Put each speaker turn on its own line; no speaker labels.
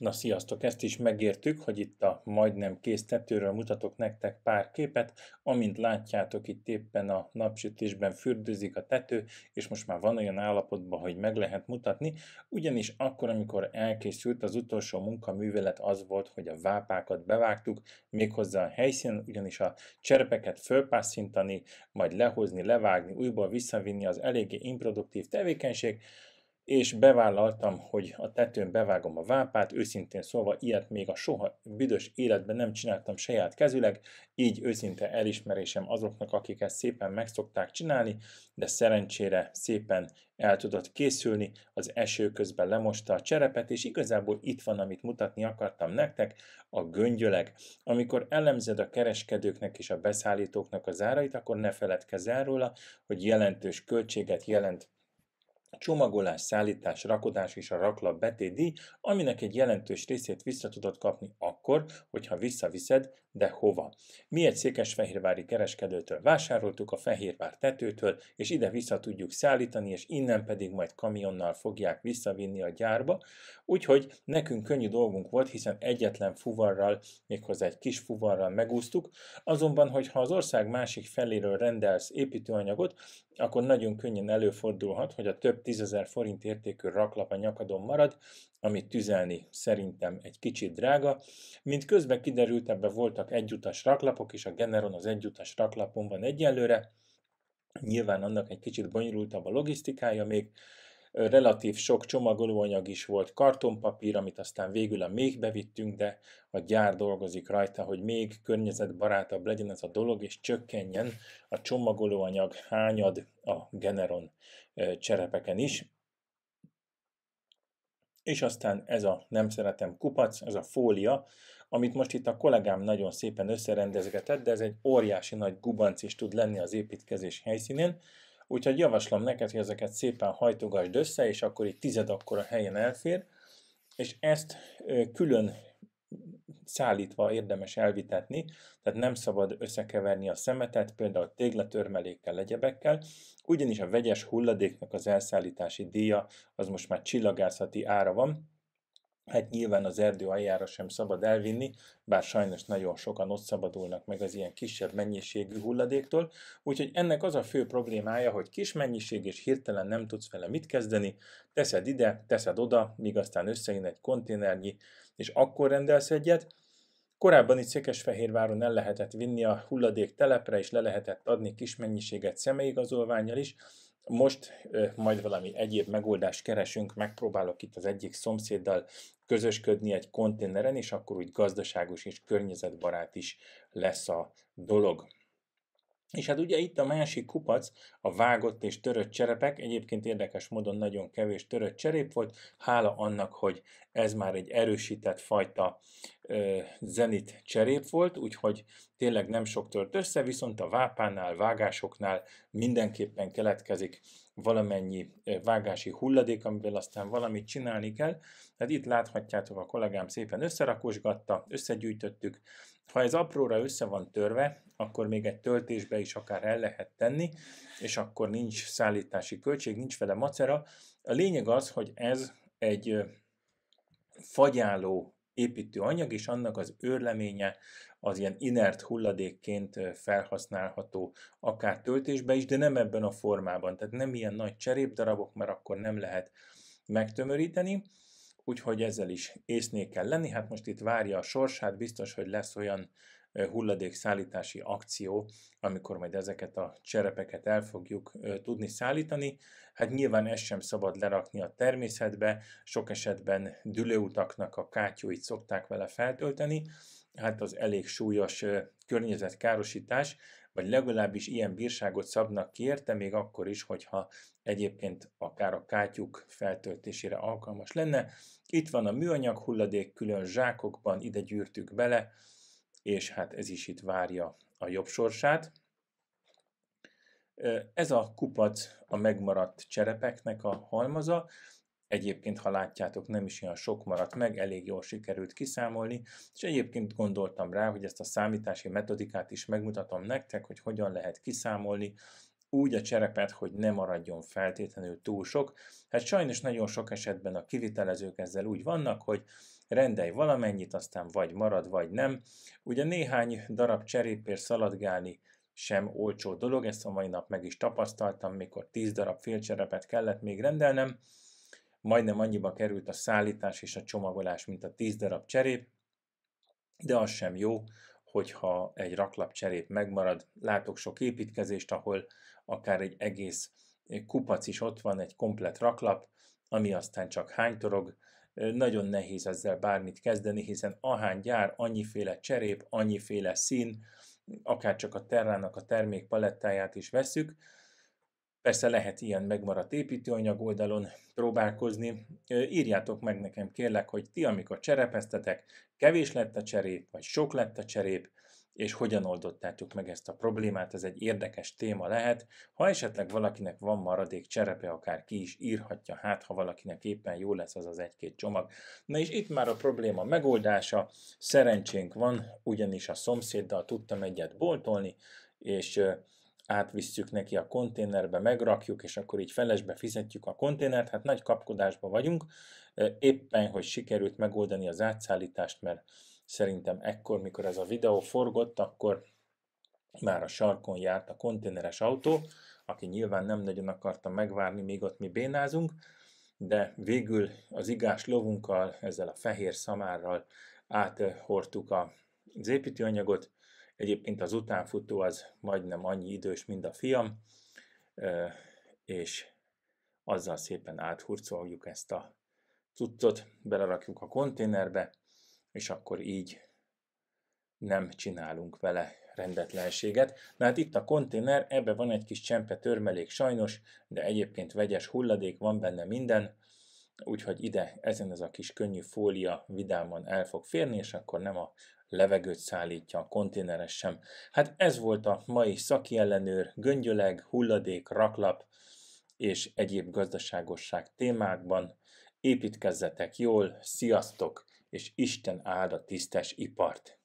Na sziasztok, ezt is megértük, hogy itt a majdnem kész tetőről mutatok nektek pár képet, amint látjátok itt éppen a napsütésben fürdőzik a tető, és most már van olyan állapotban, hogy meg lehet mutatni, ugyanis akkor, amikor elkészült az utolsó munkaművelet az volt, hogy a vápákat bevágtuk, méghozzá a helyszínen, ugyanis a cserpeket fölpászintani, majd lehozni, levágni, újból visszavinni az eléggé improduktív tevékenység, és bevállaltam, hogy a tetőn bevágom a vápát, őszintén szólva ilyet még a soha büdös életben nem csináltam saját kezüleg, így őszinte elismerésem azoknak, akik ezt szépen megszokták csinálni, de szerencsére szépen el tudott készülni, az eső közben lemosta a cserepet, és igazából itt van, amit mutatni akartam nektek, a göngyöleg. Amikor elemzed a kereskedőknek és a beszállítóknak az árait, akkor ne feledkezz el róla, hogy jelentős költséget jelent csomagolás, szállítás, rakodás és a raklap betédi, aminek egy jelentős részét vissza tudod kapni akkor, hogyha visszaviszed, de hova. Mi egy székesfehérvári kereskedőtől vásároltuk a fehérvár tetőtől, és ide vissza tudjuk szállítani, és innen pedig majd kamionnal fogják visszavinni a gyárba, úgyhogy nekünk könnyű dolgunk volt, hiszen egyetlen fuvarral, méghozzá egy kis fuvarral megúsztuk, azonban, hogyha az ország másik feléről rendelsz építőanyagot, akkor nagyon könnyen előfordulhat, hogy a több több tízezer forint értékű raklap a nyakadon marad, amit tüzelni szerintem egy kicsit drága. Mint közben kiderült, ebbe voltak egyutas raklapok, és a Generon az egyutas raklapon van egyelőre. Nyilván annak egy kicsit bonyolultabb a logisztikája még, relatív sok csomagolóanyag is volt, kartonpapír, amit aztán végül a még bevittünk, de a gyár dolgozik rajta, hogy még környezetbarátabb legyen ez a dolog, és csökkenjen a csomagolóanyag hányad a Generon cserepeken is. És aztán ez a nem szeretem kupac, ez a fólia, amit most itt a kollégám nagyon szépen összerendezgetett, de ez egy óriási nagy gubanc is tud lenni az építkezés helyszínén. Úgyhogy javaslom neked, hogy ezeket szépen hajtogasd össze, és akkor itt tized akkor a helyen elfér, és ezt külön szállítva érdemes elvitetni, tehát nem szabad összekeverni a szemetet, például téglatörmelékkel, legyebekkel, ugyanis a vegyes hulladéknak az elszállítási díja az most már csillagászati ára van, Hát nyilván az erdő aljára sem szabad elvinni, bár sajnos nagyon sokan ott szabadulnak meg az ilyen kisebb mennyiségű hulladéktól, úgyhogy ennek az a fő problémája, hogy kis mennyiség és hirtelen nem tudsz vele mit kezdeni, teszed ide, teszed oda, míg aztán összejön egy konténernyi, és akkor rendelsz egyet. Korábban itt Székesfehérváron el lehetett vinni a hulladék telepre, és le lehetett adni kis mennyiséget személyigazolványjal is, most majd valami egyéb megoldást keresünk, megpróbálok itt az egyik szomszéddal közösködni egy konténeren, és akkor úgy gazdaságos és környezetbarát is lesz a dolog. És hát ugye itt a másik kupac, a vágott és törött cserepek, egyébként érdekes módon nagyon kevés törött cserép volt, hála annak, hogy ez már egy erősített fajta ö, zenit cserép volt, úgyhogy tényleg nem sok tört össze, viszont a vápánál, vágásoknál mindenképpen keletkezik valamennyi vágási hulladék, amivel aztán valamit csinálni kell. Tehát itt láthatjátok, a kollégám szépen összerakosgatta, összegyűjtöttük, ha ez apróra össze van törve, akkor még egy töltésbe is akár el lehet tenni, és akkor nincs szállítási költség, nincs vele macera. A lényeg az, hogy ez egy fagyáló építőanyag, és annak az őrleménye az ilyen inert hulladékként felhasználható akár töltésbe is, de nem ebben a formában, tehát nem ilyen nagy cserépdarabok, mert akkor nem lehet megtömöríteni, úgyhogy ezzel is észnél kell lenni. Hát most itt várja a sorsát, biztos, hogy lesz olyan hulladékszállítási akció, amikor majd ezeket a cserepeket el fogjuk tudni szállítani. Hát nyilván ezt sem szabad lerakni a természetbe, sok esetben dülőutaknak a kátyóit szokták vele feltölteni, hát az elég súlyos környezetkárosítás, vagy legalábbis ilyen bírságot szabnak ki érte, még akkor is, hogyha egyébként akár a kátyuk feltöltésére alkalmas lenne. Itt van a műanyag hulladék külön zsákokban, ide gyűrtük bele, és hát ez is itt várja a jobb sorsát. Ez a kupac a megmaradt cserepeknek a halmaza, Egyébként, ha látjátok, nem is olyan sok maradt meg, elég jól sikerült kiszámolni, és egyébként gondoltam rá, hogy ezt a számítási metodikát is megmutatom nektek, hogy hogyan lehet kiszámolni, úgy a cserepet, hogy ne maradjon feltétlenül túl sok. Hát sajnos nagyon sok esetben a kivitelezők ezzel úgy vannak, hogy rendelj valamennyit, aztán vagy marad, vagy nem. Ugye néhány darab cserépért szaladgálni sem olcsó dolog, ezt a mai nap meg is tapasztaltam, mikor 10 darab félcserepet kellett még rendelnem, majdnem annyiba került a szállítás és a csomagolás, mint a 10 darab cserép, de az sem jó, hogyha egy raklap cserép megmarad. Látok sok építkezést, ahol akár egy egész kupac is ott van, egy komplet raklap, ami aztán csak hánytorog. Nagyon nehéz ezzel bármit kezdeni, hiszen ahány gyár, annyiféle cserép, annyiféle szín, akár csak a terrának a termékpalettáját is veszük, Persze lehet ilyen megmaradt építőanyag oldalon próbálkozni. Írjátok meg nekem kérlek, hogy ti, amikor cserepeztetek, kevés lett a cserép, vagy sok lett a cserép, és hogyan oldottátok meg ezt a problémát, ez egy érdekes téma lehet. Ha esetleg valakinek van maradék cserepe, akár ki is írhatja, hát ha valakinek éppen jó lesz az az egy-két csomag. Na és itt már a probléma megoldása, szerencsénk van, ugyanis a szomszéddal tudtam egyet boltolni, és átvisszük neki a konténerbe, megrakjuk, és akkor így felesbe fizetjük a konténert, hát nagy kapkodásba vagyunk, éppen, hogy sikerült megoldani az átszállítást, mert szerintem ekkor, mikor ez a videó forgott, akkor már a sarkon járt a konténeres autó, aki nyilván nem nagyon akarta megvárni, még ott mi bénázunk, de végül az igás lovunkkal, ezzel a fehér szamárral áthortuk az építőanyagot, Egyébként az utánfutó az majdnem annyi idős, mint a fiam, és azzal szépen áthurcoljuk ezt a cuccot, belerakjuk a konténerbe, és akkor így nem csinálunk vele rendetlenséget. Na hát itt a konténer, ebbe van egy kis csempe törmelék sajnos, de egyébként vegyes hulladék, van benne minden, úgyhogy ide ezen ez a kis könnyű fólia vidáman el fog férni, és akkor nem a levegőt szállítja, a konténeres sem. Hát ez volt a mai ellenőr, göngyöleg, hulladék, raklap és egyéb gazdaságosság témákban. Építkezzetek jól, sziasztok, és Isten áld a tisztes ipart!